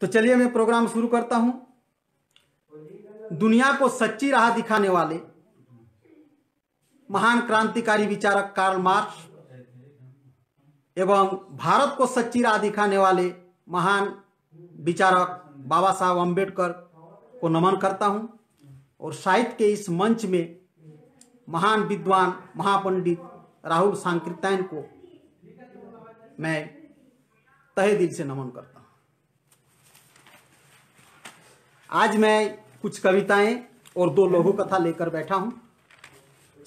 तो चलिए मैं प्रोग्राम शुरू करता हूं दुनिया को सच्ची राह दिखाने वाले महान क्रांतिकारी विचारक कार्ल मार्क्स एवं भारत को सच्ची राह दिखाने वाले महान विचारक बाबा साहब अम्बेडकर को नमन करता हूं और साहित्य के इस मंच में महान विद्वान महापंडित राहुल सांकृत्यायन को मैं तहे दिल से नमन करता हूं आज मैं कुछ कविताएं और दो लघु कथा लेकर बैठा हूं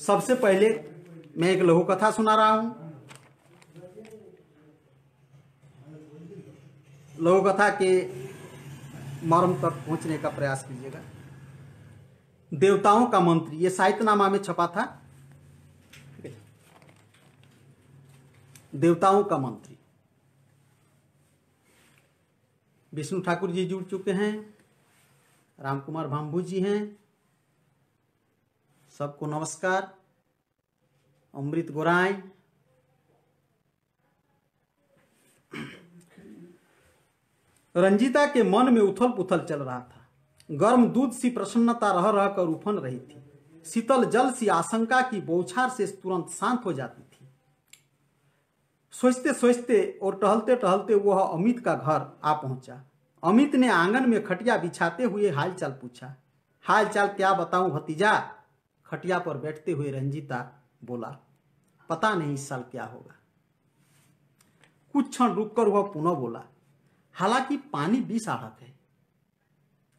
सबसे पहले मैं एक लघु कथा सुना रहा हूं लघु कथा के मर्म तक पहुंचने का प्रयास कीजिएगा देवताओं का मंत्री ये साहित्यनामा में छपा था देवताओं का मंत्री विष्णु ठाकुर जी जुड़ चुके हैं रामकुमार कुमार भाम्बू जी हैं सबको नमस्कार अमृत गोराय रंजिता के मन में उथल पुथल चल रहा था गर्म दूध सी प्रसन्नता रह रह कर उफन रही थी शीतल जल सी आशंका की बौछार से तुरंत शांत हो जाती थी सोचते सोचते और टहलते टहलते वह अमित का घर आ पहुंचा अमित ने आंगन में खटिया बिछाते हुए हालचाल पूछा हाल चाल क्या बताऊं भतीजा खटिया पर बैठते हुए रंजीता बोला पता नहीं इस साल क्या होगा कुछ क्षण रुककर वह पुनः बोला हालांकि पानी बीस आढ़क है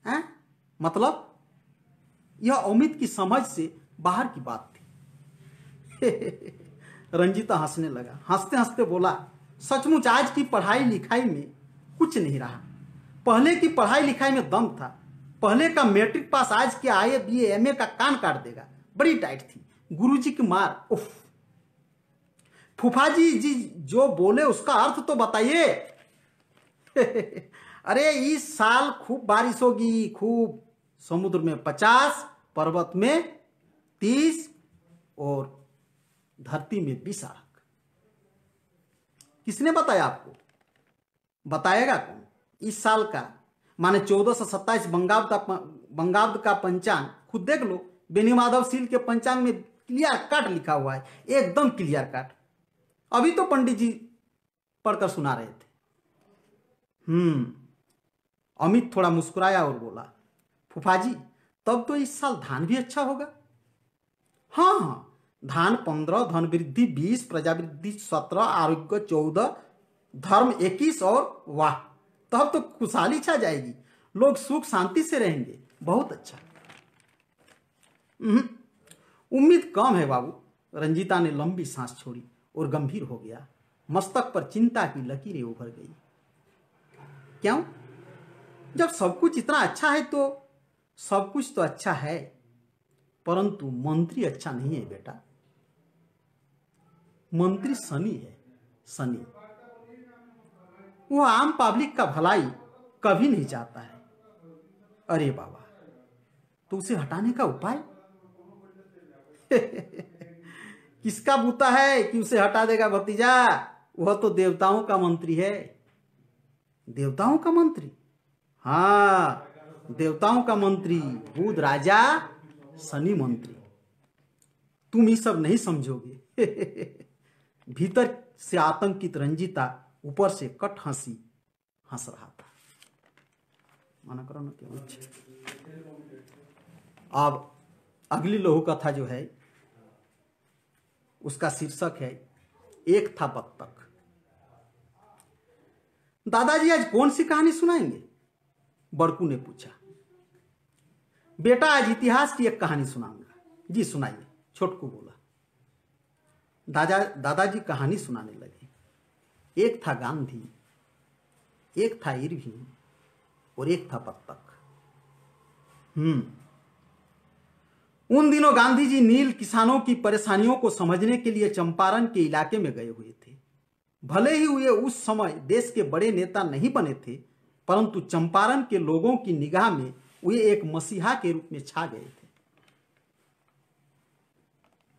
हैं? मतलब यह अमित की समझ से बाहर की बात थी रंजीता हंसने लगा हंसते हंसते बोला सचमुच आज की पढ़ाई लिखाई में कुछ नहीं रहा पहले की पढ़ाई लिखाई में दम था पहले का मैट्रिक पास आज के आए बी एम ए का कान काट देगा बड़ी टाइट थी गुरुजी की मार उफ फुफाजी जी जो बोले उसका अर्थ तो बताइए अरे इस साल खूब बारिश होगी खूब समुद्र में पचास पर्वत में तीस और धरती में बीस आख किसने बताया आपको बताएगा कौन इस साल का माने चौदह सौ सत्ताईस बंगाब्द का बंगाब्द का पंचांग खुद देख लो बेनी माधव के पंचांग में क्लियर कट लिखा हुआ है एकदम क्लियर कट अभी तो पंडित जी पढ़कर सुना रहे थे हम्म अमित थोड़ा मुस्कुराया और बोला फुफा जी तब तो इस साल धान भी अच्छा होगा हाँ हाँ धान पंद्रह धन वृद्धि बीस प्रजावृद्धि सत्रह आरोग्य चौदह धर्म इक्कीस और वाह तब तो, तो खुशहाली छा जाएगी लोग सुख शांति से रहेंगे बहुत अच्छा उम्मीद कम है बाबू रंजीता ने लंबी सांस छोड़ी और गंभीर हो गया मस्तक पर चिंता की लकीरें उभर गई क्यों जब सब कुछ इतना अच्छा है तो सब कुछ तो अच्छा है परंतु मंत्री अच्छा नहीं है बेटा मंत्री शनि है शनि वह आम पब्लिक का भलाई कभी नहीं चाहता है अरे बाबा तो उसे हटाने का उपाय किसका बूता है कि उसे हटा देगा भतीजा वह तो देवताओं का मंत्री है देवताओं का मंत्री हाँ देवताओं का मंत्री बुध राजा शनि मंत्री तुम ये सब नहीं समझोगे भीतर से आतंकित रंजिता ऊपर से कट हंसी हंस रहा था मना करो ना क्यों अच्छा। अब अगली लोहू कथा जो है उसका शीर्षक है एक था बत्तक दादाजी आज कौन सी कहानी सुनाएंगे बड़कू ने पूछा बेटा आज इतिहास की एक कहानी सुनाऊंगा जी सुनाइए छोटकू बोला दादा दादाजी कहानी सुनाने लगे एक था गांधी एक था इरविन और एक था पत्तक हम्म उन दिनों गांधी जी नील किसानों की परेशानियों को समझने के लिए चंपारण के इलाके में गए हुए थे भले ही वे उस समय देश के बड़े नेता नहीं बने थे परंतु चंपारण के लोगों की निगाह में वे एक मसीहा के रूप में छा गए थे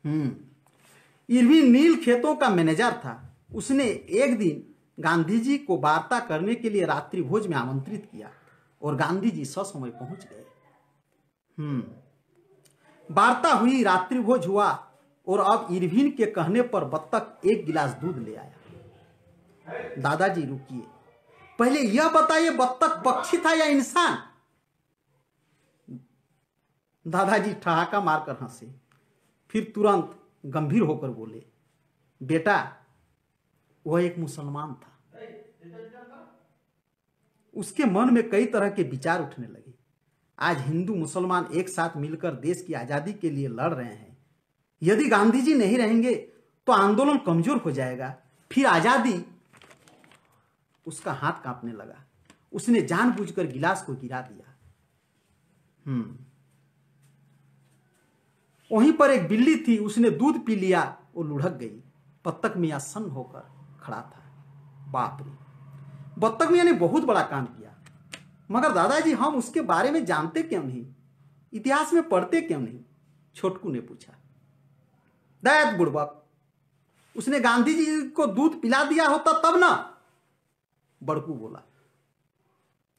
हम्म इरविन नील खेतों का मैनेजर था उसने एक दिन गांधी जी को वार्ता करने के लिए रात्रि भोज में आमंत्रित किया और गांधी जी ससमय पहुंच गए हम्म वार्ता हुई रात्रि भोज हुआ और अब इरविन के कहने पर बत्तख एक गिलास दूध ले आया दादाजी रुकिए पहले यह बताइए बत्तख पक्षी था या इंसान दादाजी ठहाका मारकर हंसे फिर तुरंत गंभीर होकर बोले बेटा वह एक मुसलमान था उसके मन में कई तरह के विचार उठने लगे आज हिंदू मुसलमान एक साथ मिलकर देश की आज़ादी के लिए लड़ रहे हैं यदि गांधी जी नहीं रहेंगे तो आंदोलन कमजोर हो जाएगा फिर आज़ादी उसका हाथ कांपने लगा उसने जानबूझकर गिलास को गिरा दिया हम्म वहीं पर एक बिल्ली थी उसने दूध पी लिया वो लुढ़क गई पत्तक में सन्न होकर खड़ा था बाप रे बत्तख मियाँ ने बहुत बड़ा कांड किया मगर दादाजी हम उसके बारे में जानते क्यों नहीं इतिहास में पढ़ते क्यों नहीं छोटकू ने पूछा दयात बुड़बक उसने गांधी जी को दूध पिला दिया होता तब ना बड़कू बोला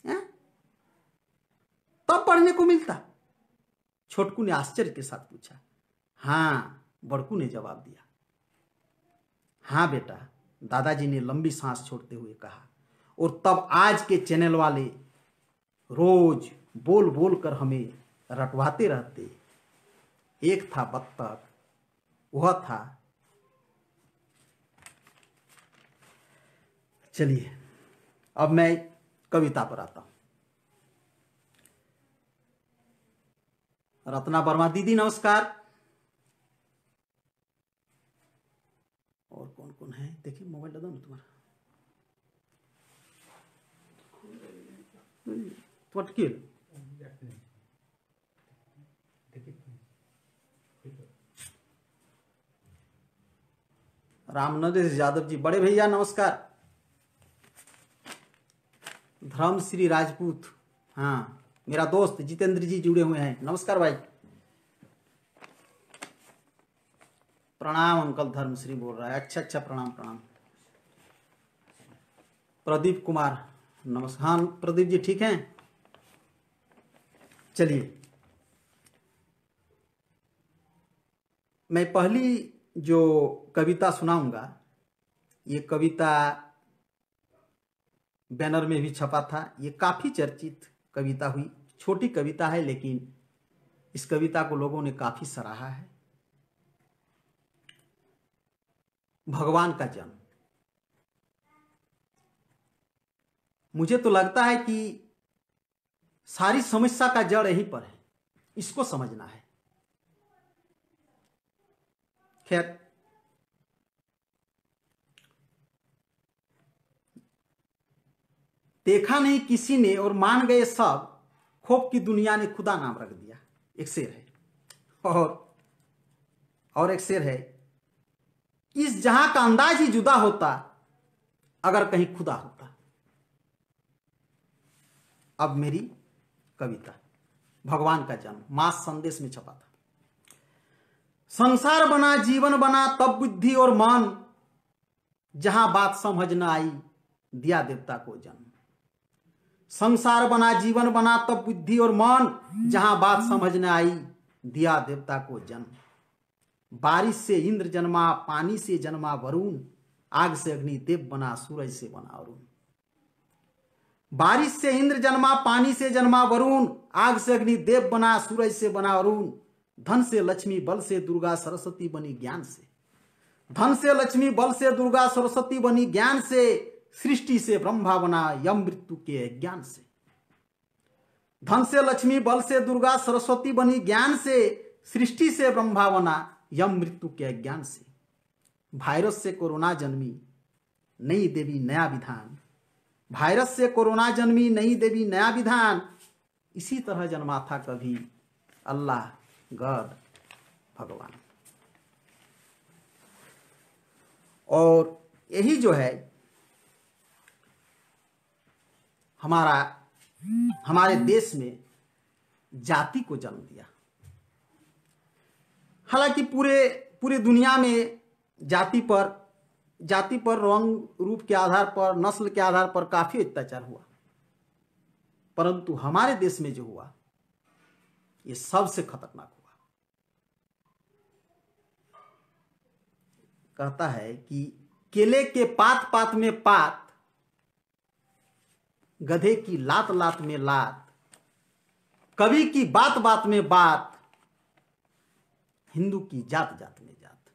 है? तब पढ़ने को मिलता छोटकू ने आश्चर्य के साथ पूछा हाँ बड़कू ने जवाब दिया हाँ बेटा दादाजी ने लंबी सांस छोड़ते हुए कहा और तब आज के चैनल वाले रोज बोल बोल कर हमें रटवाते रहते एक था बत्तख वह था चलिए अब मैं कविता पर आता हूं रत्ना वर्मा दीदी नमस्कार দেখি মোবাইলটা দাও না तुम्हारा তোমার কি यादव जी बड़े भैया नमस्कार धर्म श्री राजपूत हाँ मेरा दोस्त जितेंद्र जी जुड़े हुए हैं नमस्कार भाई प्रणाम अंकल धर्मश्री बोल रहा है अच्छा अच्छा प्रणाम प्रणाम प्रदीप कुमार नमस्कार हाँ, प्रदीप जी ठीक हैं चलिए मैं पहली जो कविता सुनाऊंगा ये कविता बैनर में भी छपा था ये काफ़ी चर्चित कविता हुई छोटी कविता है लेकिन इस कविता को लोगों ने काफ़ी सराहा है भगवान का जन्म मुझे तो लगता है कि सारी समस्या का जड़ यहीं पर है इसको समझना है खैर देखा नहीं किसी ने और मान गए सब खोप की दुनिया ने खुदा नाम रख दिया एक शेर है और और एक शेर है इस जहां का अंदाज ही जुदा होता अगर कहीं खुदा होता अब मेरी कविता भगवान का जन्म मास संदेश में छपा था संसार बना जीवन बना तब बुद्धि और मन जहां बात समझ न आई दिया देवता को जन्म संसार बना जीवन बना तब बुद्धि और मन जहां बात समझ न आई दिया देवता को जन्म बारिश से इंद्र जन्मा पानी से जन्मा वरुण आग से अग्नि देव बना सूरज से बना अरुण बारिश से इंद्र जन्मा पानी से जन्मा वरुण आग से अग्नि देव बना सूरज से बना अरुण धन से लक्ष्मी बल से दुर्गा सरस्वती बनी ज्ञान से धन से लक्ष्मी बल से दुर्गा सरस्वती बनी ज्ञान से सृष्टि से ब्रह्मा बना यम मृत्यु के ज्ञान से धन से लक्ष्मी बल से दुर्गा सरस्वती बनी ज्ञान से सृष्टि से ब्रह्मा बना या मृत्यु के अज्ञान से वायरस से कोरोना जन्मी नई देवी नया विधान वायरस से कोरोना जन्मी नई देवी नया विधान इसी तरह जन्मा था कभी अल्लाह गॉड भगवान और यही जो है हमारा हमारे देश में जाति को जन्म दिया हालांकि पूरे पूरे दुनिया में जाति पर जाति पर रंग रूप के आधार पर नस्ल के आधार पर काफ़ी अत्याचार हुआ परंतु हमारे देश में जो हुआ ये सबसे खतरनाक हुआ कहता है कि केले के पात पात में पात गधे की लात लात में लात कवि की बात बात में बात हिंदू की जात जात में जात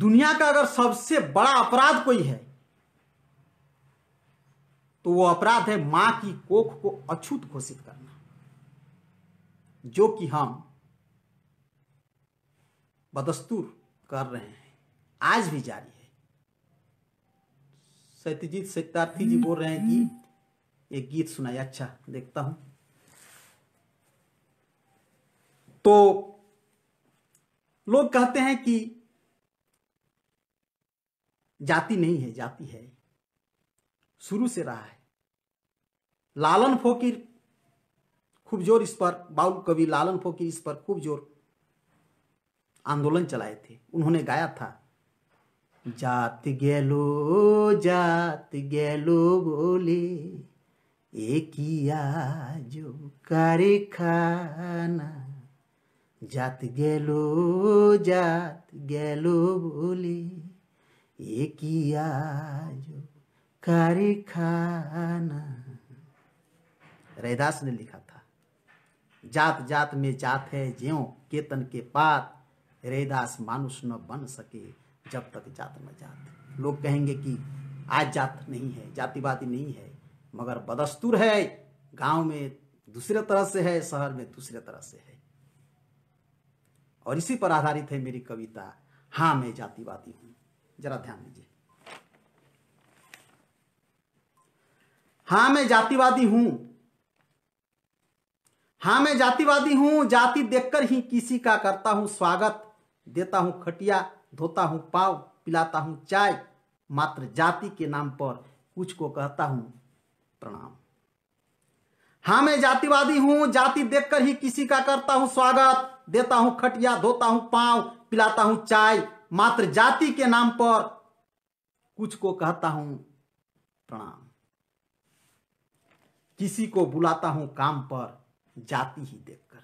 दुनिया का अगर सबसे बड़ा अपराध कोई है तो वो अपराध है मां की कोख को अछूत घोषित करना जो कि हम बदस्तूर कर रहे हैं आज भी जारी है सत्यजीत सत्यार्थी जी बोल रहे हैं कि एक गीत सुनाया अच्छा देखता हूं तो लोग कहते हैं कि जाति नहीं है जाति है शुरू से रहा है लालन फोकिर खूब जोर इस पर बाउल कवि लालन फोकिर इस पर खूब जोर आंदोलन चलाए थे उन्होंने गाया था जात गेलो जात गेलो बोले একিয়া खाना जात गेलो जात गेलो গেল বলে जो যো खाना रैदास ने लिखा था जात जात में जात है ज्यो केतन के पात रैदास मानुष न बन सके जब तक जात न जात लोग कहेंगे कि आज जात नहीं है जातिवादी नहीं है मगर बदस्तूर है गांव में दूसरे तरह से है शहर में दूसरे तरह से है और इसी पर आधारित है मेरी कविता हाँ मैं जातिवादी हूं जरा ध्यान दीजिए हाँ मैं जातिवादी हूं हाँ मैं जातिवादी हूं जाति देखकर ही किसी का करता हूं स्वागत देता हूं खटिया धोता हूं पाव पिलाता हूं चाय मात्र जाति के नाम पर कुछ को कहता हूं प्रणाम हाँ मैं जातिवादी हूं जाति देखकर ही किसी का करता हूं स्वागत देता हूं खटिया धोता हूं पांव पिलाता हूं चाय मात्र जाति के नाम पर कुछ को कहता हूं प्रणाम किसी को बुलाता हूं काम पर जाति ही देखकर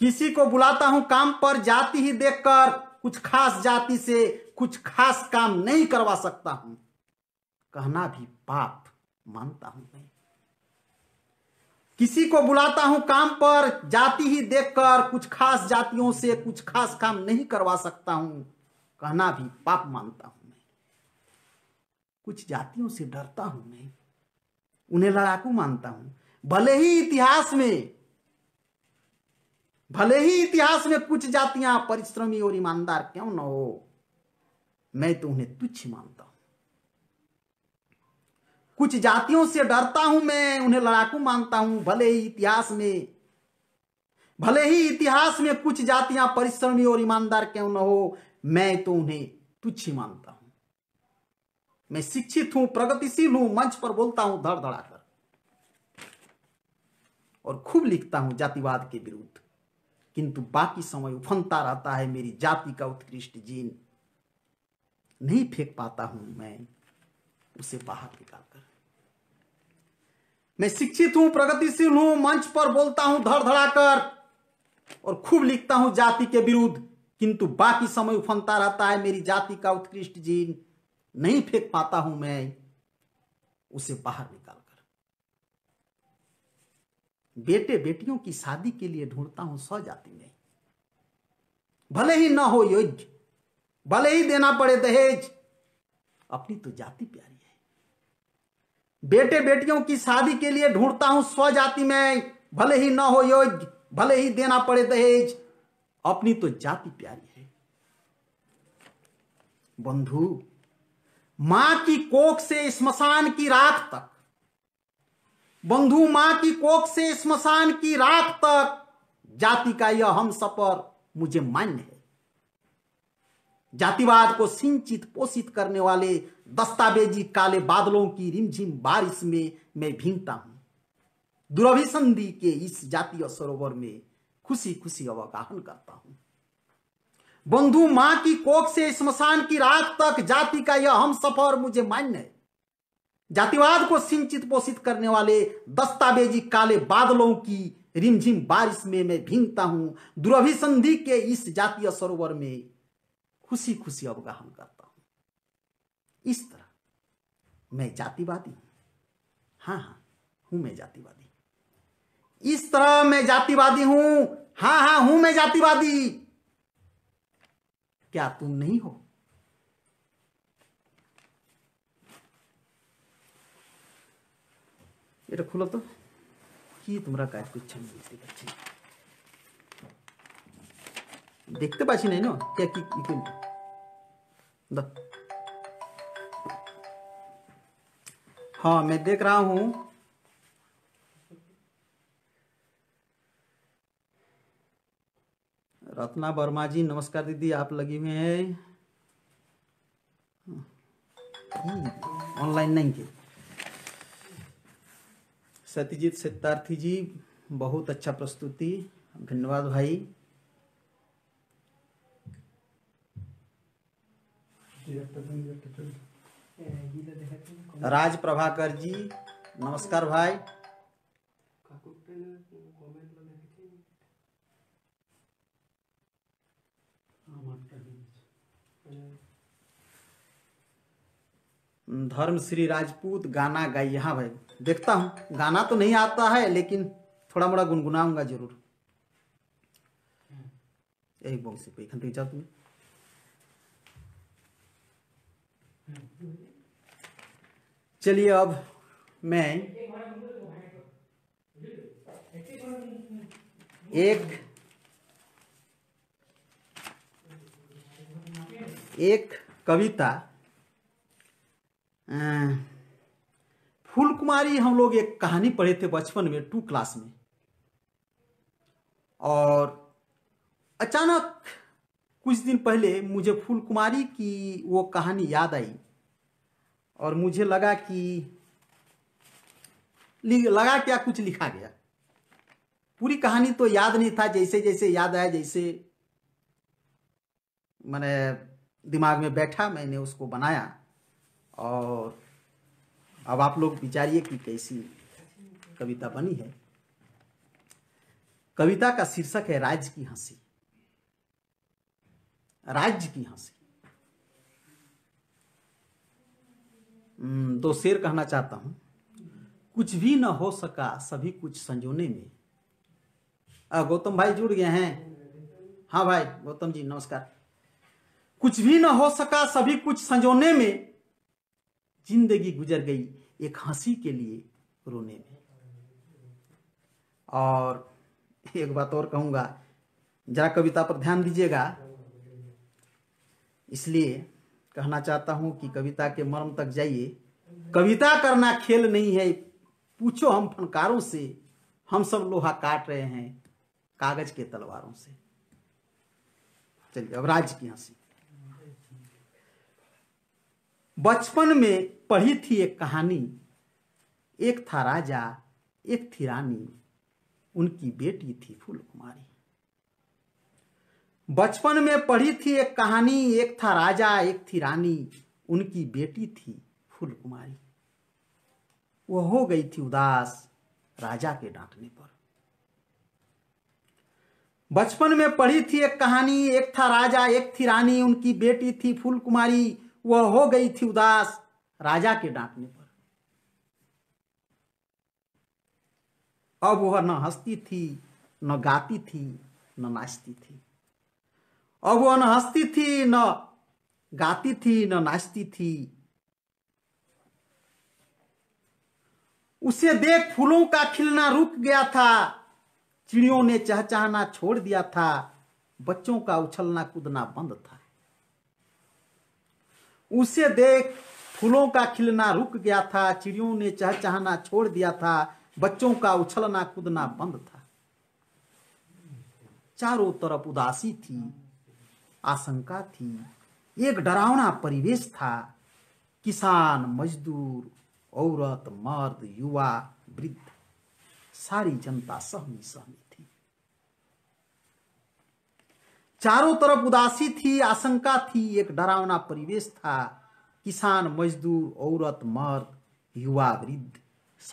किसी को बुलाता हूं काम पर जाति ही देखकर कुछ खास जाति से कुछ खास काम नहीं करवा सकता हूं कहना भी पाप मानता हूं मैं किसी को बुलाता हूं काम पर जाति ही देखकर कुछ खास जातियों से कुछ खास काम नहीं करवा सकता हूं कहना भी पाप मानता हूं मैं कुछ जातियों से डरता हूं मैं उन्हें लड़ाकू मानता हूं भले ही इतिहास में भले ही इतिहास में कुछ जातियां परिश्रमी और ईमानदार क्यों ना हो मैं तो उन्हें तुच्छ मानता हूं कुछ जातियों से डरता हूं मैं उन्हें लड़ाकू मानता हूं भले ही इतिहास में भले ही इतिहास में कुछ जातियां परिश्रमी और ईमानदार क्यों न हो मैं तो उन्हें तुच्छ ही मानता हूं मैं शिक्षित हूं प्रगतिशील हूं मंच पर बोलता हूं धड़ धड़ाकर और खूब लिखता हूं जातिवाद के विरुद्ध किंतु बाकी समय उफनता रहता है मेरी जाति का उत्कृष्ट जीन नहीं फेंक पाता हूं मैं उसे बाहर निकाल मैं शिक्षित हूं प्रगतिशील हूं मंच पर बोलता हूं धड़ धड़ाकर और खूब लिखता हूं जाति के विरुद्ध किंतु बाकी समय उफनता रहता है मेरी जाति का उत्कृष्ट जीन नहीं फेंक पाता हूं मैं उसे बाहर निकालकर बेटे बेटियों की शादी के लिए ढूंढता हूं सौ जाति में भले ही ना हो योग्य भले ही देना पड़े दहेज अपनी तो जाति प्यारी बेटे बेटियों की शादी के लिए ढूंढता हूं स्वजाति में भले ही ना हो योग्य भले ही देना पड़े दहेज अपनी तो जाति प्यारी है बंधु मां की कोख से स्मशान की राख तक बंधु मां की कोख से स्मशान की राख तक जाति का यह हम सफर मुझे मान्य है जातिवाद को सिंचित पोषित करने वाले दस्तावेजी काले बादलों की रिमझिम बारिश में मैं भीगता हूं दुरभिसंधि के इस जातीय सरोवर में खुशी खुशी अवगाहन करता हूं बंधु मां की कोख से स्मशान की रात तक जाति का यह हम सफर मुझे मान्य है जातिवाद को सिंचित पोषित करने वाले दस्तावेजी काले बादलों की रिमझिम बारिश में मैं भींगता हूं दुरभिसंधि के इस जातीय सरोवर में खुशी खुशी अवगाहन करता हूं इस तरह मैं जातिवादी हूं हाँ हाँ हूं मैं जातिवादी इस तरह मैं जातिवादी हूं हाँ हाँ हूं मैं जातिवादी क्या तुम नहीं हो এটা खुला तो कि तुम्हारा कुछ করছেন मिलती পারছি देखते पासी नहीं ना क्या हाँ मैं देख रहा हूं रत्ना वर्मा जी नमस्कार दीदी आप लगी हुए हैं ऑनलाइन हम्म, नहीं के सत्यजीत सिद्धार्थी जी बहुत अच्छा प्रस्तुति धन्यवाद भाई राज प्रभाकर जी नमस्कार भाई धर्म श्री राजपूत गाना गाई हाँ भाई देखता हूँ गाना तो नहीं आता है लेकिन थोड़ा मोड़ा गुनगुनाऊंगा जरूर यही हाँ। बहुत से कोई जाओ तुम्हें चलिए अब मैं एक एक कविता फूल कुमारी हम लोग एक कहानी पढ़े थे बचपन में टू क्लास में और अचानक कुछ दिन पहले मुझे फूल कुमारी की वो कहानी याद आई और मुझे लगा कि लगा क्या कुछ लिखा गया पूरी कहानी तो याद नहीं था जैसे जैसे याद आया जैसे मैंने दिमाग में बैठा मैंने उसको बनाया और अब आप लोग विचारिए कि कैसी कविता बनी है कविता का शीर्षक है राज की हंसी राज्य की हंसी हम्म, दो शेर कहना चाहता हूं कुछ भी ना हो सका सभी कुछ संजोने में गौतम भाई जुड़ गए हैं हाँ भाई गौतम जी नमस्कार कुछ भी ना हो सका सभी कुछ संजोने में जिंदगी गुजर गई एक हंसी के लिए रोने में और एक बात और कहूंगा जरा कविता पर ध्यान दीजिएगा इसलिए कहना चाहता हूं कि कविता के मर्म तक जाइए कविता करना खेल नहीं है पूछो हम फनकारों से हम सब लोहा काट रहे हैं कागज के तलवारों से चलिए अब राज्य की हंसी बचपन में पढ़ी थी एक कहानी एक था राजा एक थी रानी उनकी बेटी थी फूल कुमारी बचपन में पढ़ी थी एक कहानी एक था राजा एक थी रानी उनकी बेटी थी फूल कुमारी वह हो गई थी उदास राजा के डांटने पर बचपन में पढ़ी थी एक कहानी एक था राजा एक थी रानी उनकी बेटी थी फूल कुमारी वह हो गई थी उदास राजा के डांटने पर अब वह न हंसती थी न गाती थी न नाचती थी अब वो न हंसती थी न गाती थी न नाचती थी उसे देख फूलों का खिलना रुक गया था चिड़ियों ने चहचहाना छोड़ दिया था बच्चों का उछलना कूदना बंद था उसे देख फूलों का खिलना रुक गया था चिड़ियों ने चहचहाना छोड़ दिया था बच्चों का उछलना कूदना बंद था चारों तरफ उदासी थी आशंका थी एक डरावना परिवेश था किसान मजदूर औरत मर्द युवा वृद्ध सारी जनता सहमी सहमी थी चारों तरफ उदासी थी आशंका थी एक डरावना परिवेश था किसान मजदूर औरत मर्द युवा वृद्ध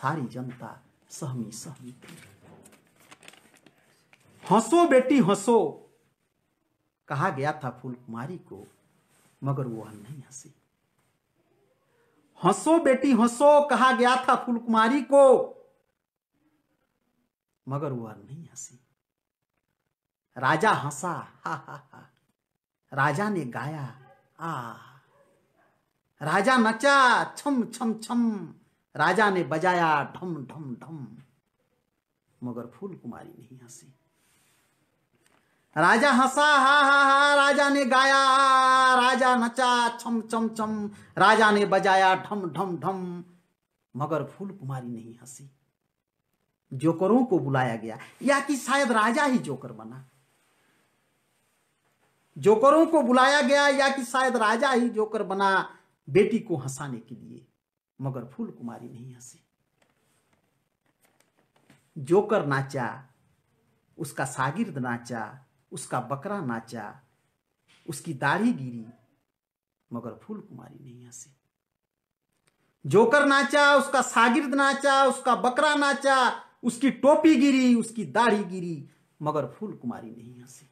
सारी जनता सहमी सहमी थी हंसो बेटी हंसो कहा गया था फूल कुमारी को मगर वह नहीं हंसी हंसो बेटी हंसो कहा गया था फूल कुमारी को मगर वह नहीं हंसी राजा हंसा हा हा हा राजा ने गाया आ राजा नचा छम छम छम राजा ने बजाया ढम ढम ढम मगर फूल कुमारी नहीं हंसी राजा हंसा हा हा हा राजा ने गाया राजा नचा छम छम छम राजा ने बजाया ढम ढम ढम मगर फूल कुमारी नहीं हंसी जोकरों को बुलाया गया या कि शायद राजा ही जोकर बना जोकरों को बुलाया गया या कि शायद राजा ही जोकर बना बेटी को हंसाने के लिए मगर फूल कुमारी नहीं हंसी जोकर नाचा उसका सागिर्द नाचा उसका बकरा नाचा उसकी दाढ़ी गिरी मगर फूल कुमारी नहीं हंसी जोकर नाचा उसका सागिर्द नाचा उसका बकरा नाचा उसकी टोपी गिरी उसकी दाढ़ी गिरी मगर फूल कुमारी नहीं हंसी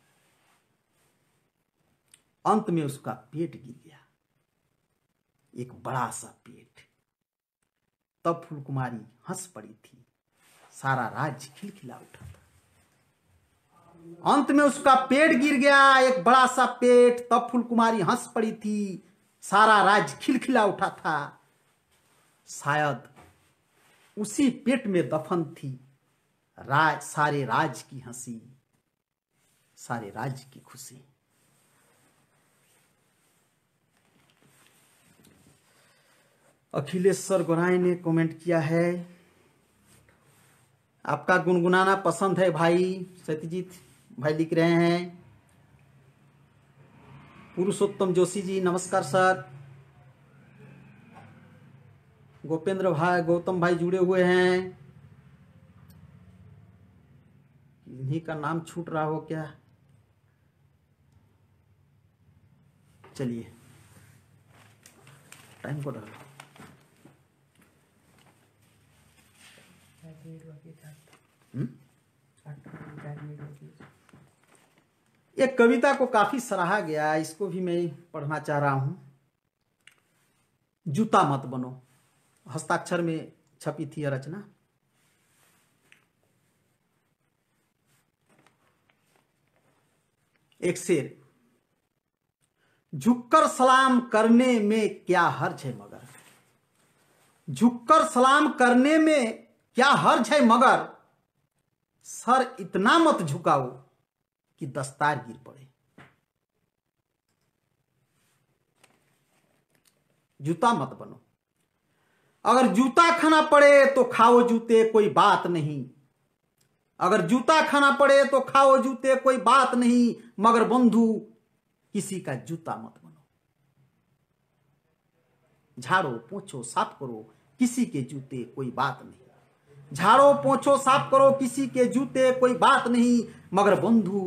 अंत में उसका पेट गिर गया एक बड़ा सा पेट तब फूल कुमारी हंस पड़ी थी सारा राज्य खिलखिला उठा था अंत में उसका पेट गिर गया एक बड़ा सा पेट तब फुल कुमारी हंस पड़ी थी सारा राज खिलखिला उठा था शायद उसी पेट में दफन थी राज सारे राज की हंसी सारे राज्य की खुशी अखिलेश्वर गोराई ने कमेंट किया है आपका गुनगुनाना पसंद है भाई सत्यजीत भाई लिख रहे हैं पुरुषोत्तम जोशी जी नमस्कार सर गोपेंद्र भाई गौतम भाई जुड़े हुए हैं इन्हीं का नाम छूट रहा हो क्या चलिए टाइम को डालो हम्म एक कविता को काफ़ी सराहा गया है इसको भी मैं पढ़ना चाह रहा हूं जूता मत बनो हस्ताक्षर में छपी थी यह रचना एक शेर झुककर सलाम करने में क्या हर्ज है मगर झुककर सलाम करने में क्या हर्ज है मगर सर इतना मत झुकाओ कि दस्तार गिर पड़े जूता मत बनो अगर जूता खाना पड़े तो खाओ जूते कोई बात नहीं अगर जूता खाना पड़े तो खाओ जूते कोई बात नहीं मगर बंधु किसी का जूता मत बनो झाड़ो पोछो साफ करो किसी के जूते कोई बात नहीं झाड़ो पोछो साफ करो किसी के जूते कोई बात नहीं मगर बंधु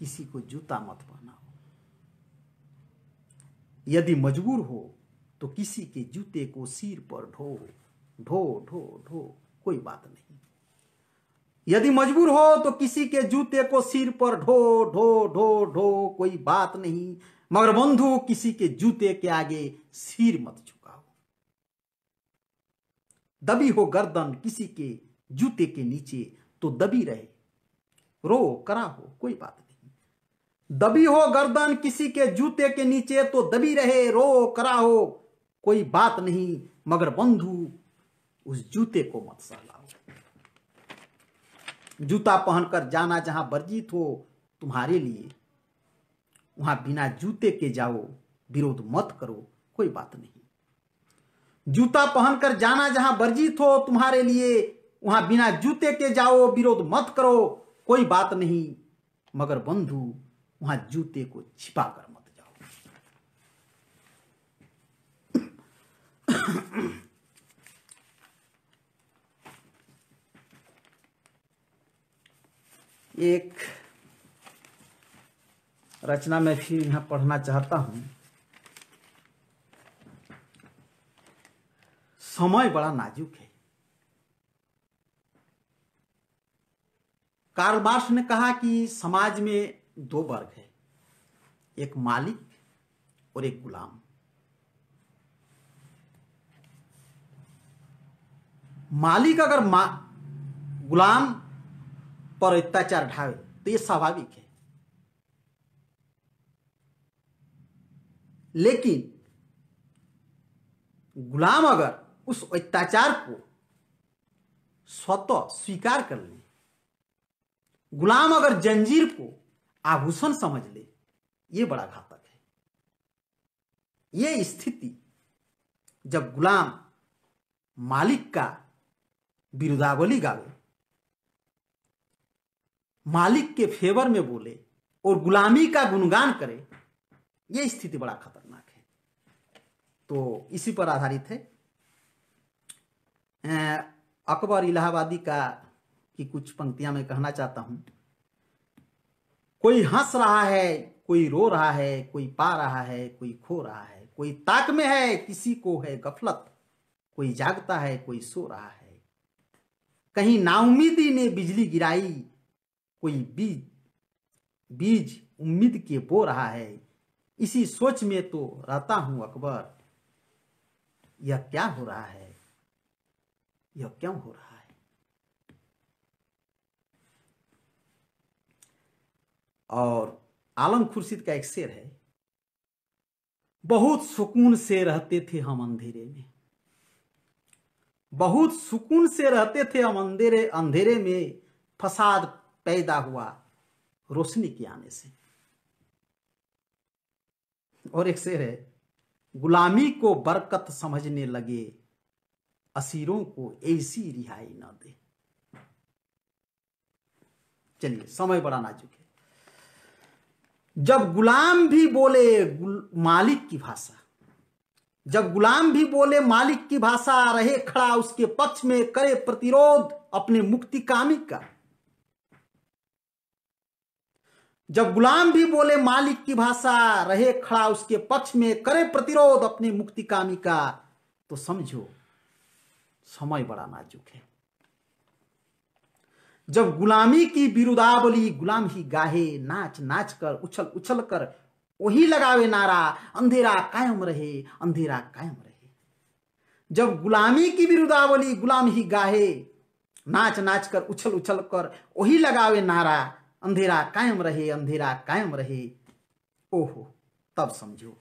किसी को जूता मत पहनाओ यदि मजबूर हो तो किसी के जूते को सिर पर ढो ढो ढो ढो कोई बात नहीं यदि मजबूर हो तो किसी के जूते को सिर पर ढो ढो ढो ढो कोई बात नहीं मगर बंधु किसी के जूते के आगे सिर मत झुकाओ दबी हो गर्दन किसी के जूते के नीचे तो दबी रहे रो करा हो कोई बात नहीं दबी हो गर्दन किसी के जूते के नीचे तो दबी रहे रो हो कोई बात नहीं मगर बंधु उस जूते को मत सहलाओ जूता पहनकर जाना जहां वर्जित हो तुम्हारे लिए वहां बिना जूते के जाओ विरोध मत करो कोई बात नहीं जूता पहनकर जाना जहां वर्जित हो तुम्हारे लिए वहां बिना जूते के जाओ विरोध मत करो कोई बात नहीं मगर बंधु वहां जूते को छिपा कर मत जाओ एक रचना में फिर यहां पढ़ना चाहता हूं समय बड़ा नाजुक है कार्ल मार्क्स ने कहा कि समाज में दो वर्ग हैं एक मालिक और एक गुलाम मालिक अगर मा, गुलाम पर अत्याचार ढावे तो ये स्वाभाविक है लेकिन गुलाम अगर उस अत्याचार को स्वतः स्वीकार कर ले गुलाम अगर जंजीर को आभूषण समझ ले ये बड़ा घातक है ये स्थिति जब गुलाम मालिक का विरुदावली गावे मालिक के फेवर में बोले और गुलामी का गुणगान करे यह स्थिति बड़ा खतरनाक है तो इसी पर आधारित है अकबर इलाहाबादी का की कुछ पंक्तियां मैं कहना चाहता हूं कोई हंस रहा है कोई रो रहा है कोई पा रहा है कोई खो रहा है कोई ताक में है किसी को है गफलत कोई जागता है कोई सो रहा है कहीं नाउमीदी ने बिजली गिराई कोई बीज बीज उम्मीद के बो रहा है इसी सोच में तो रहता हूं अकबर यह क्या हो रहा है यह क्यों हो रहा है और आलम खुर्शीद का एक शेर है बहुत सुकून से रहते थे हम अंधेरे में बहुत सुकून से रहते थे हम अंधेरे अंधेरे में फसाद पैदा हुआ रोशनी के आने से और एक शेर है गुलामी को बरकत समझने लगे असीरों को ऐसी रिहाई न दे चलिए समय बड़ा ना चुके जब गुलाम भी बोले मालिक की भाषा जब गुलाम भी बोले मालिक की भाषा रहे खड़ा उसके पक्ष में करे प्रतिरोध अपने मुक्ति कामी का जब गुलाम भी बोले मालिक की भाषा रहे खड़ा उसके पक्ष में करे प्रतिरोध अपने मुक्ति कामी का तो समझो समय बड़ा नाजुक है जब गुलामी की बिरुदावली गुलाम ही गाहे नाच नाच कर उछल उछल कर वही लगावे नारा अंधेरा कायम रहे अंधेरा कायम रहे जब गुलामी की बिरुदावली गुलाम ही गाहे नाच नाच कर उछल उछल कर वही लगावे नारा अंधेरा कायम रहे अंधेरा कायम रहे ओहो तब समझो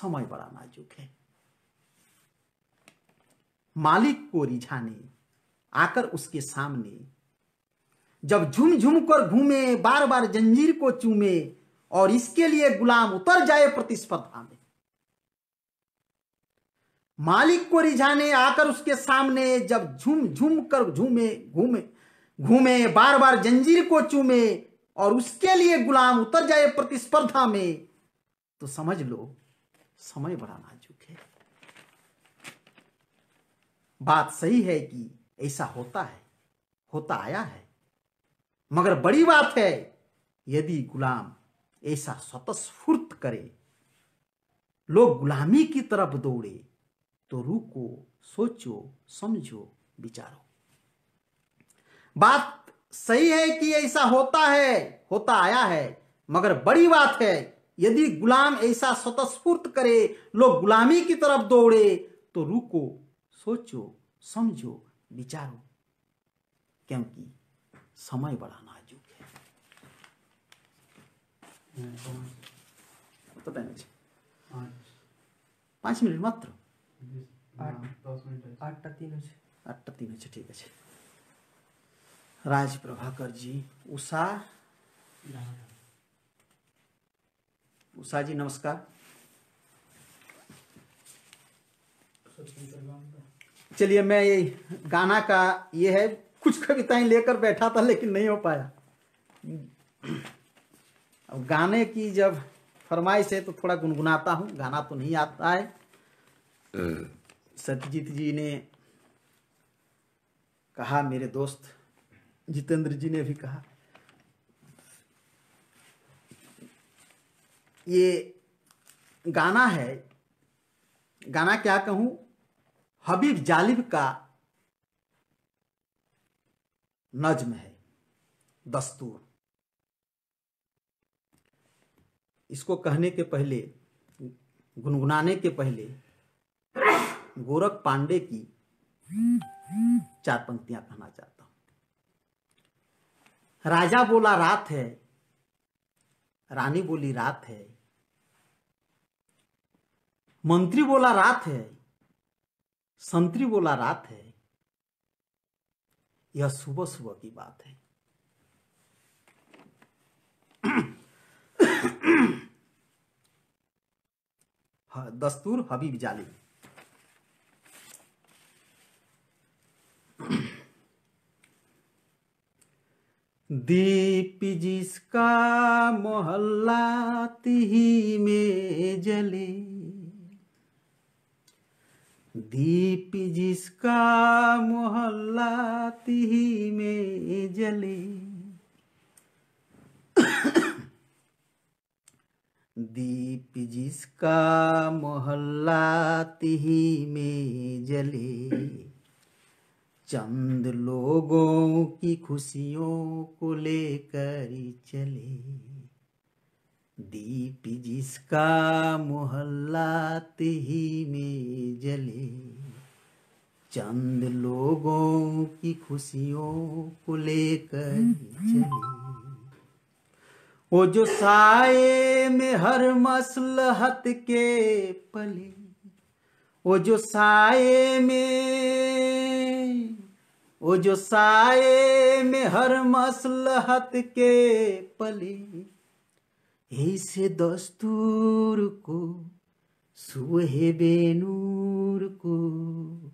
समय बड़ा नाजुक है मालिक को रिझाने आकर उसके सामने जब झुम झुम कर घूमे बार बार जंजीर को चूमे और इसके लिए गुलाम उतर जाए प्रतिस्पर्धा में मालिक को रिझाने आकर उसके सामने जब झुम झुम कर झूमे घूमे घूमे बार बार जंजीर को चूमे और उसके लिए गुलाम उतर जाए प्रतिस्पर्धा में तो समझ लो समय बड़ा नाजुक है बात सही है कि ऐसा होता है होता आया है मगर बड़ी बात है यदि गुलाम ऐसा स्वतस्फूर्त करे लोग गुलामी की तरफ दौड़े तो रुको सोचो समझो विचारो बात सही है कि ऐसा होता है होता आया है मगर बड़ी बात है यदि गुलाम ऐसा स्वतस्फूर्त करे लोग गुलामी की तरफ दौड़े तो रुको सोचो समझो विचारो क्योंकि समय बड़ा नाजुक है पता नहीं पाँच मिनट मात्र आठटा तीन आठटा तीन ठीक है राज प्रभाकर जी उषा उषा जी नमस्कार चलिए मैं ये गाना का ये है कुछ कविताएं लेकर बैठा था लेकिन नहीं हो पाया अब गाने की जब फरमाइश है तो थोड़ा गुनगुनाता हूँ गाना तो नहीं आता है सत्यजीत जी ने कहा मेरे दोस्त जितेंद्र जी ने भी कहा ये गाना है गाना क्या कहूँ हबीब जालिब का नज्म है दस्तूर इसको कहने के पहले गुनगुनाने के पहले गोरख पांडे की चार पंक्तियां कहना चाहता हूं राजा बोला रात है रानी बोली रात है मंत्री बोला रात है संतरी बोला रात है यह सुबह सुबह की बात है हाँ, दस्तूर हबीब जाली दीप जिसका मोहल्ला ती में जली दीप जिसका मोहल्ला तिही में जले दीप जिसका मोहल्ला तिही में जले चंद लोगों की खुशियों को लेकर चले दीप जिसका मोहल्लात ही में जले चंद लोगों की खुशियों को लेकर चले वो जो साए में हर हत के पले वो जो साए में वो जो साए में हर मसलहत के पले ऐसे दस्तूर को सुहे बेनूर को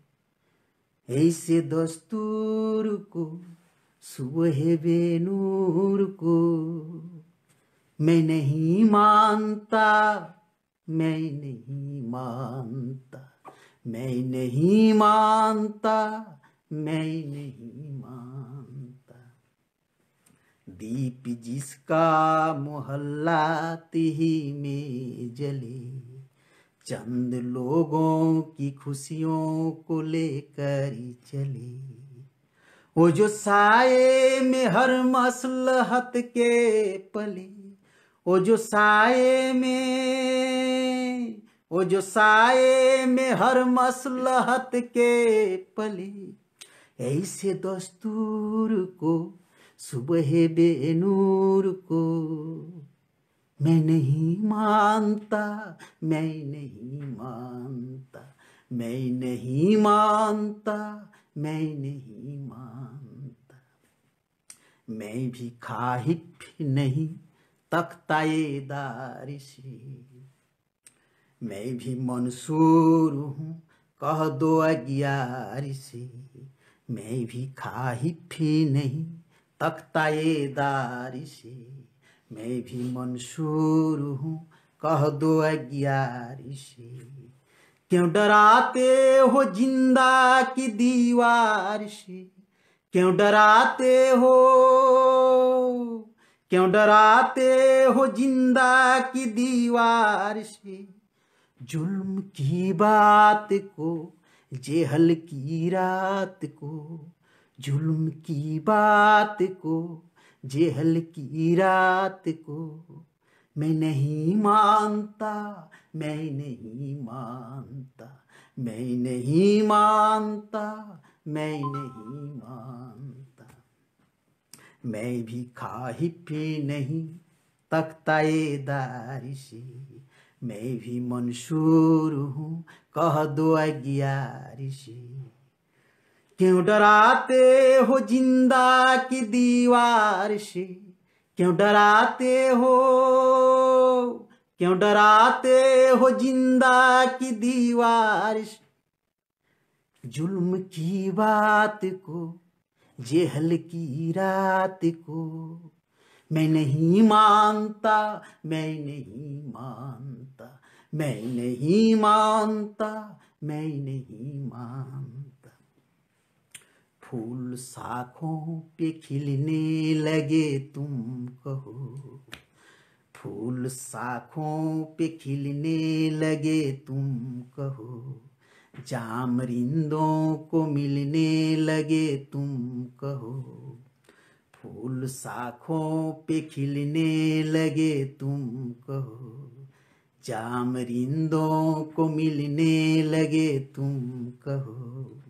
ऐसे दस्तूर को सुहे बेनूर को मैं नहीं मानता मैं नहीं मानता मैं नहीं मानता मैं नहीं मानता दीप जिसका मोहल्ला तिही में जले चंद लोगों की खुशियों को लेकर चले वो जो साए में हर मसलहत के पले वो जो साए में वो जो साए में हर मसलहत के पले ऐसे दस्तूर को सुबह बेनूर को मैं नहीं मानता मैं नहीं मानता मैं नहीं मानता मैं नहीं मानता मैं भी खाहिब भी नहीं तख्ताए दार से मैं भी मंसूर हूँ कह दो अज्ञार मैं भी खाहिब भी नहीं थकता ये दारिश मैं भी मंशूर हूँ कह दो अग्यारी से क्यों डराते हो जिंदा की दीवार से क्यों डराते हो क्यों डराते हो जिंदा की दीवार से जुल्म की बात को जेहल की रात को जुल्म की बात को जेहल की रात को मैं नहीं मानता मैं नहीं मानता मैं नहीं मानता मैं नहीं मानता मैं भी खाही पे नहीं तकता ये दारिशी मैं भी मंशूर हूँ कह दो अगियारिशी क्यों डराते हो जिंदा की दीवार से क्यों डराते हो क्यों डराते हो जिंदा की दीवार से जुल्म की बात को जेहल की रात को मैं नहीं मानता मैं नहीं मानता मैं नहीं मानता मैं नहीं मानता फूल साखों पे खिलने लगे तुम कहो फूल साखों पे खिलने लगे तुम कहो जाम रिंदों को मिलने लगे तुम कहो फूल साखों पे खिलने लगे तुम कहो जाम रिंदों को मिलने लगे तुम कहो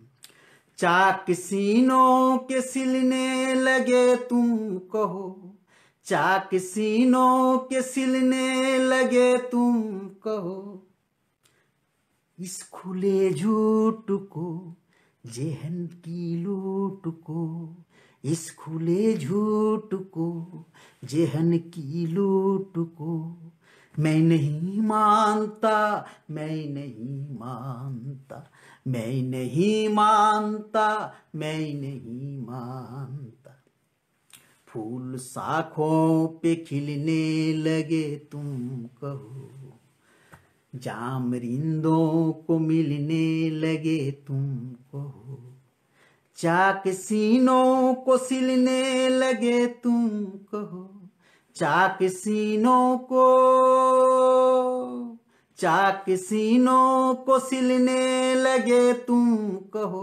चाक सीनों के सिलने लगे तुम कहो चाक सीनों के सिलने लगे तुम कहो इस खुले झूठ को जेहन की लूट को इस खुले झूठ को जेहन की लूट को मैं नहीं मानता मैं नहीं मानता मैं नहीं मानता मैं नहीं मानता फूल साखों पे खिलने लगे तुम कहो जामरिंदों को मिलने लगे तुम कहो चाक सीनों को सिलने लगे तुम कहो चाक सीनों को चाक सीनों को सिलने लगे तुम कहो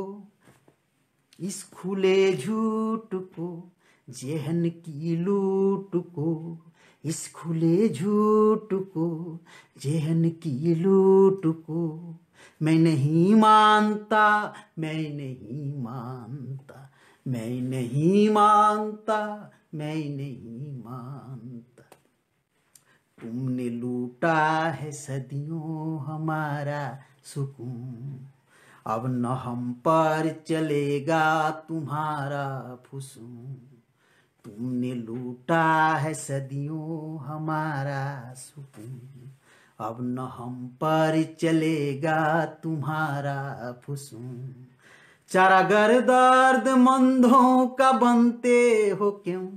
इस खुले झूठ को जेहन की लूट को इस खुले झूठ को जेहन की लूट को मैं नहीं मानता मैं नहीं मानता मैं नहीं मानता मैं नहीं मानता तुमने लूटा है सदियों हमारा सुकून अब न हम पर चलेगा तुम्हारा फुसू तुमने लूटा है सदियों हमारा सुकून अब न हम पर चलेगा तुम्हारा फुसून चरागर दर्द मंदों का बनते हो क्यों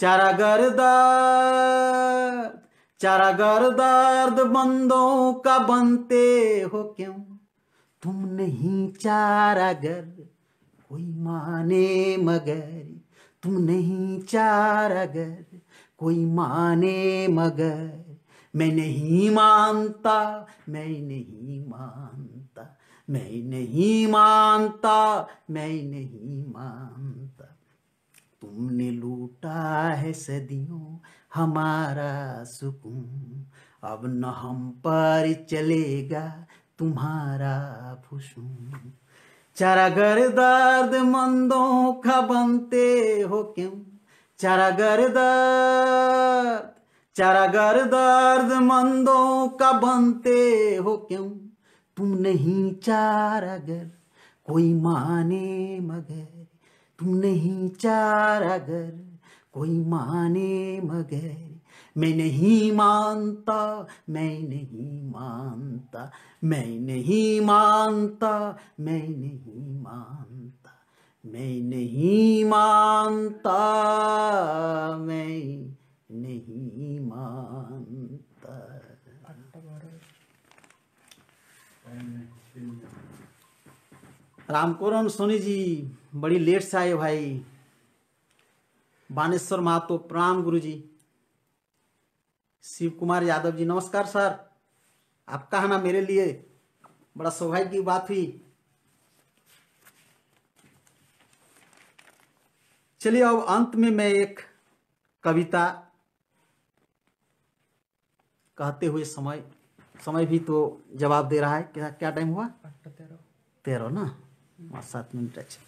चरागर दर्द चरागर दर्द बंदों का बनते हो क्यों तुम नहीं चारागर कोई माने मगर तुम नहीं चारागर कोई माने मगर मैं नहीं मानता मैं नहीं मानता मैं नहीं मानता मैं नहीं मानता तुमने लूटा है सदियों हमारा सुकून अब न हम पर चलेगा तुम्हारा फुसून चारागर दर्द मंदों का बनते हो क्यों गर दर्द चारागर दर्द मंदों का बनते हो क्यों तुम नहीं चारागर कोई माने मगर तुम नहीं चारागर कोई माने मगर मैं नहीं मानता मैं नहीं मानता मैं नहीं मानता मैं नहीं मानता मैं नहीं मानता मैं नहीं मानता रामकुरन सोनी जी बड़ी लेट से आए भाई बानेश्वर महातो प्रणाम गुरु जी शिव कुमार यादव जी नमस्कार सर आपका ना मेरे लिए बड़ा सौभाग्य की बात हुई चलिए अब अंत में मैं एक कविता कहते हुए समय समय भी तो जवाब दे रहा है क्या क्या टाइम हुआ तेरह तेरह ना हाँ, सात मिनट अच्छा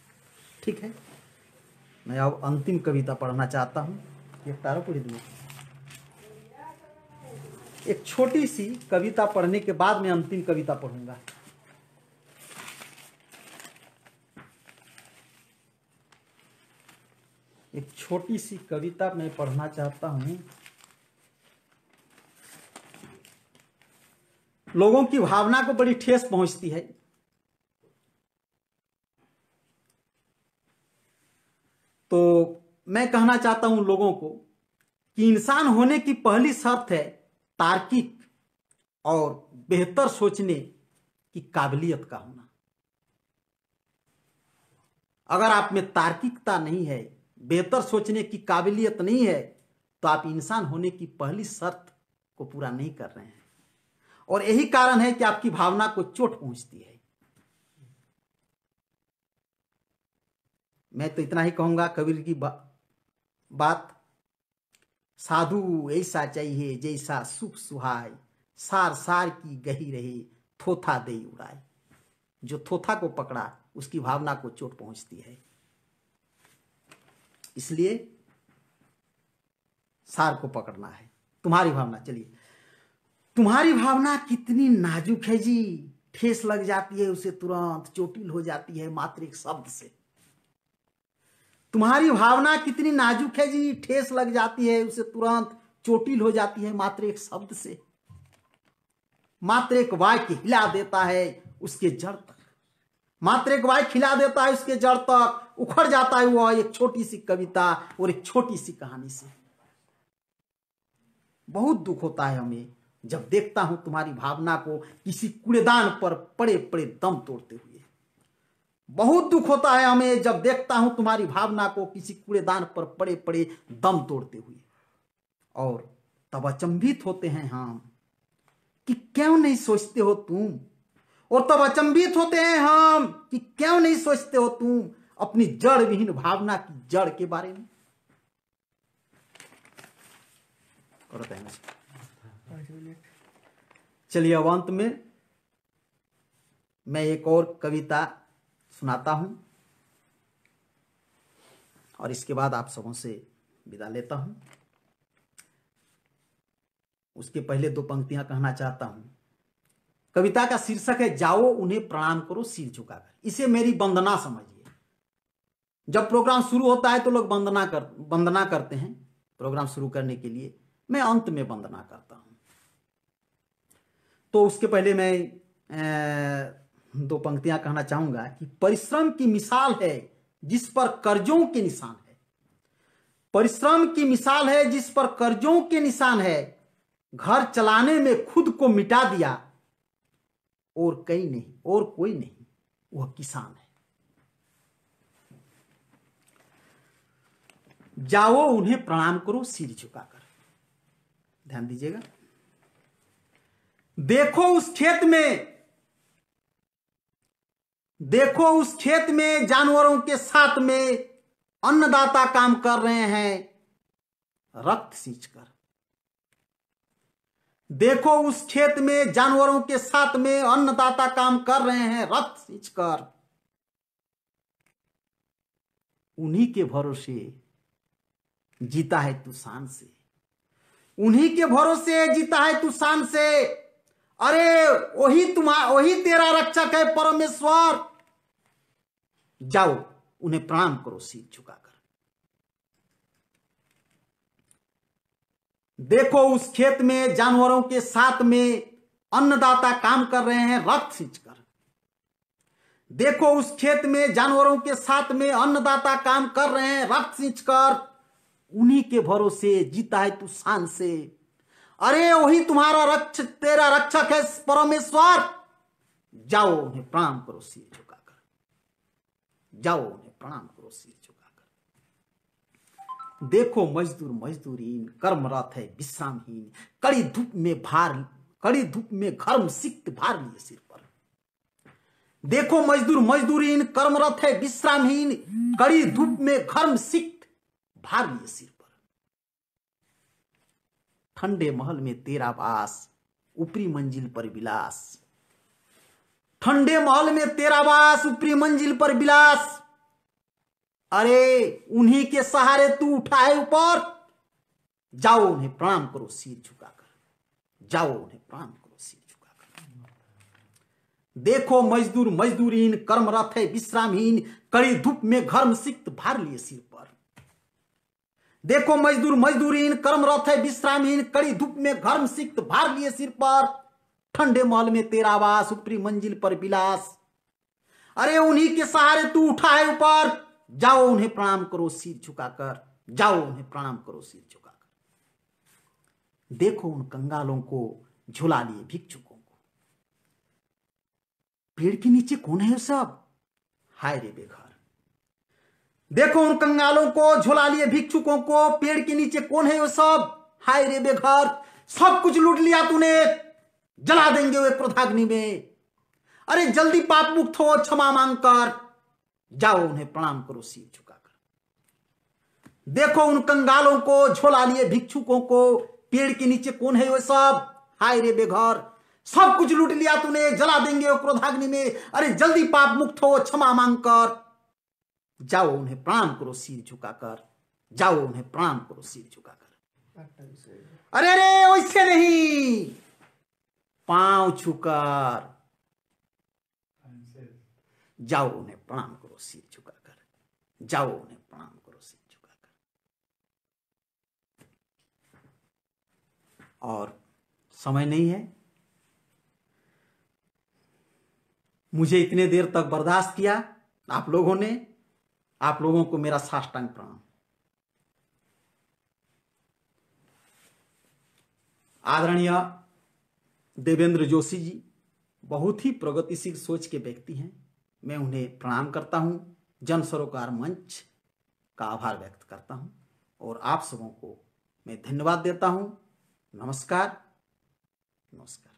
ठीक है मैं अब अंतिम कविता पढ़ना चाहता हूँ एक तारापुरी दूँ एक छोटी सी कविता पढ़ने के बाद मैं अंतिम कविता पढ़ूंगा एक छोटी सी कविता मैं पढ़ना चाहता हूँ लोगों की भावना को बड़ी ठेस पहुंचती है तो मैं कहना चाहता हूं लोगों को कि इंसान होने की पहली शर्त है तार्किक और बेहतर सोचने की काबिलियत का होना अगर आप में तार्किकता नहीं है बेहतर सोचने की काबिलियत नहीं है तो आप इंसान होने की पहली शर्त को पूरा नहीं कर रहे हैं और यही कारण है कि आपकी भावना को चोट पहुंचती है मैं तो इतना ही कहूंगा कबीर की बा, बात साधु ऐसा चाहिए जैसा सुख सुहाय सार सार की गही रहे थोथा दे उड़ाए जो थोथा को पकड़ा उसकी भावना को चोट पहुंचती है इसलिए सार को पकड़ना है तुम्हारी भावना चलिए तुम्हारी भावना कितनी नाजुक है जी ठेस लग जाती है उसे तुरंत चोटिल हो जाती है मात्र एक शब्द से तुम्हारी भावना कितनी नाजुक है जी ठेस लग जाती है उसे तुरंत चोटिल हो जाती है मात्र एक शब्द से मात्र एक वाक्य हिला देता है उसके जड़ तक मात्र एक वाक्य खिला देता है उसके जड़ तक उखड़ जाता है वह एक छोटी सी कविता और एक छोटी सी कहानी से बहुत दुख होता है हमें जब देखता हूं तुम्हारी भावना को किसी कूड़ेदान पर पड़े पड़े दम तोड़ते हुए बहुत दुख होता है हमें जब देखता हूं तुम्हारी भावना को किसी कूड़ेदान पर पड़े पड़े दम तोड़ते हुए और तब अचंभित होते हैं हम कि क्यों नहीं सोचते हो तुम और तब अचंभित होते हैं हम कि क्यों नहीं सोचते हो तुम अपनी जड़ विहीन भावना की जड़ के बारे में चलिए अवंत अंत में मैं एक और कविता सुनाता हूँ और इसके बाद आप सबों से विदा लेता हूँ उसके पहले दो पंक्तियां कहना चाहता हूं कविता का शीर्षक है जाओ उन्हें प्रणाम करो सिर झुकाकर इसे मेरी वंदना समझिए जब प्रोग्राम शुरू होता है तो लोग वंदना कर वंदना करते हैं प्रोग्राम शुरू करने के लिए मैं अंत में वंदना करता हूं तो उसके पहले मैं दो पंक्तियां कहना चाहूंगा कि परिश्रम की मिसाल है जिस पर कर्जों के निशान है परिश्रम की मिसाल है जिस पर कर्जों के निशान है घर चलाने में खुद को मिटा दिया और कई नहीं और कोई नहीं वह किसान है जाओ उन्हें प्रणाम करो सिर झुकाकर ध्यान दीजिएगा देखो उस खेत में देखो उस खेत में जानवरों के साथ में अन्नदाता काम कर रहे हैं रक्त सींच कर देखो उस खेत में जानवरों के साथ में अन्नदाता काम कर रहे हैं रक्त सींच कर उन्हीं के भरोसे जीता है तू शान से उन्हीं के भरोसे जीता है तू शान से अरे वही तुम्हारा वही तेरा रक्षक है परमेश्वर जाओ उन्हें प्रणाम करो सिर झुकाकर देखो उस खेत में जानवरों के साथ में अन्नदाता काम कर रहे हैं रथ कर देखो उस खेत में जानवरों के साथ में अन्नदाता काम कर रहे हैं रथ कर उन्हीं के भरोसे जीता है तू शान से अरे वही तुम्हारा रक्ष तेरा रक्षक है परमेश्वर जाओ उन्हें प्रणाम करो झुका जाओ उन्हें प्रणाम करो सिर कर देखो मजदूर मजदूरीन कर्मरत है विश्रामहीन कड़ी धूप में भार कड़ी धूप में घर्म सिक्त भार लिए सिर पर देखो मजदूर मजदूरीन कर्मरत है विश्रामहीन कड़ी धूप में घर्म सिक्त भार लिए सिर पर ठंडे महल में तेरा वास ऊपरी मंजिल पर विलास ठंडे महल में तेरा वास ऊपरी मंजिल पर बिलास अरे उन्हीं के सहारे तू उठा ऊपर जाओ उन्हें प्रणाम करो सिर झुकाकर जाओ उन्हें प्रणाम करो सिर झुकाकर देखो मजदूर मजदूरीन कर्मरथ है विश्रामहीन कड़ी धूप में घर्म सिक्त भार लिए सिर पर देखो मजदूर मजदूरीन कर्मरथ है विश्रामहीन कड़ी धूप में घर्म सिक्त भार लिए सिर पर ठंडे महल में तेरा वास ऊपरी मंजिल पर विलास अरे उन्हीं के सहारे तू उठा है ऊपर जाओ उन्हें प्रणाम करो सिर झुकाकर जाओ उन्हें प्रणाम करो सिर झुकाकर देखो उन कंगालों को झुला लिए भिक्षुकों को पेड़ के नीचे कौन है सब हाय रे बेघर देखो उन कंगालों को झुला लिए भिक्षुकों को पेड़ के नीचे कौन है वो सब हाय रे बेघर सब कुछ लूट लिया तूने जला देंगे वे क्रोधाग्नि में अरे जल्दी पाप मुक्त हो क्षमा मांग कर जाओ उन्हें प्रणाम करो सिर झुकाकर देखो उन कंगालों को झोला लिए भिक्षुकों को पेड़ के नीचे कौन है वे सब हाय रे बेघर सब कुछ लूट लिया तूने जला देंगे क्रोधाग्नि में अरे जल्दी पाप मुक्त हो क्षमा मांग कर जाओ उन्हें प्रणाम करो सिर झुकाकर जाओ उन्हें प्रणाम करो सिर झुकाकर अरे अरे वैसे नहीं पांव छुकर जाओ उन्हें प्रणाम करो सिर झुकाकर जाओ उन्हें प्रणाम करो सिर झुकाकर और समय नहीं है मुझे इतने देर तक बर्दाश्त किया आप लोगों ने आप लोगों को मेरा साष्टांग प्रणाम आदरणीय देवेंद्र जोशी जी बहुत ही प्रगतिशील सोच के व्यक्ति हैं मैं उन्हें प्रणाम करता हूँ जन सरोकार मंच का आभार व्यक्त करता हूँ और आप सबों को मैं धन्यवाद देता हूँ नमस्कार नमस्कार